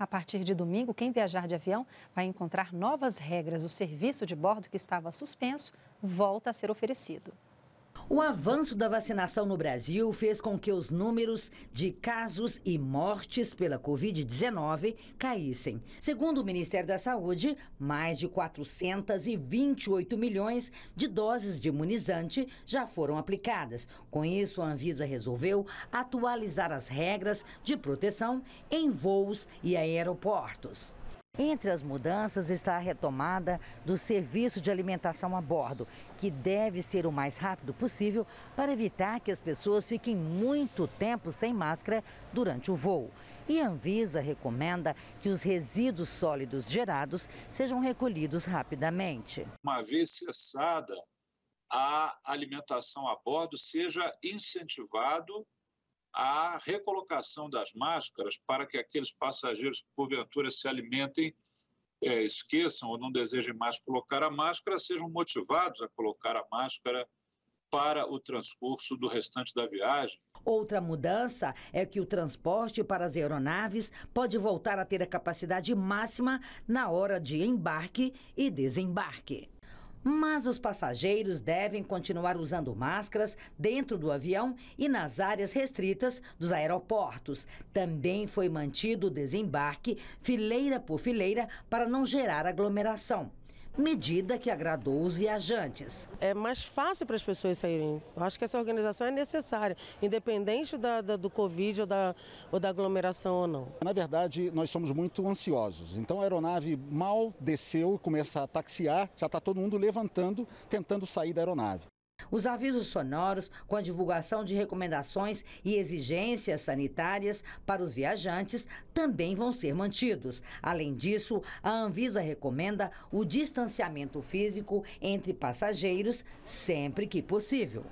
A partir de domingo, quem viajar de avião vai encontrar novas regras. O serviço de bordo que estava suspenso volta a ser oferecido. O avanço da vacinação no Brasil fez com que os números de casos e mortes pela Covid-19 caíssem. Segundo o Ministério da Saúde, mais de 428 milhões de doses de imunizante já foram aplicadas. Com isso, a Anvisa resolveu atualizar as regras de proteção em voos e aeroportos. Entre as mudanças está a retomada do serviço de alimentação a bordo, que deve ser o mais rápido possível para evitar que as pessoas fiquem muito tempo sem máscara durante o voo. E a Anvisa recomenda que os resíduos sólidos gerados sejam recolhidos rapidamente. Uma vez cessada a alimentação a bordo, seja incentivado a recolocação das máscaras para que aqueles passageiros que porventura se alimentem, é, esqueçam ou não desejem mais colocar a máscara, sejam motivados a colocar a máscara para o transcurso do restante da viagem. Outra mudança é que o transporte para as aeronaves pode voltar a ter a capacidade máxima na hora de embarque e desembarque. Mas os passageiros devem continuar usando máscaras dentro do avião e nas áreas restritas dos aeroportos. Também foi mantido o desembarque fileira por fileira para não gerar aglomeração medida que agradou os viajantes. É mais fácil para as pessoas saírem. Eu acho que essa organização é necessária, independente da, da, do Covid ou da, ou da aglomeração ou não. Na verdade, nós somos muito ansiosos. Então a aeronave mal desceu e começa a taxiar, já está todo mundo levantando, tentando sair da aeronave. Os avisos sonoros, com a divulgação de recomendações e exigências sanitárias para os viajantes, também vão ser mantidos. Além disso, a Anvisa recomenda o distanciamento físico entre passageiros sempre que possível.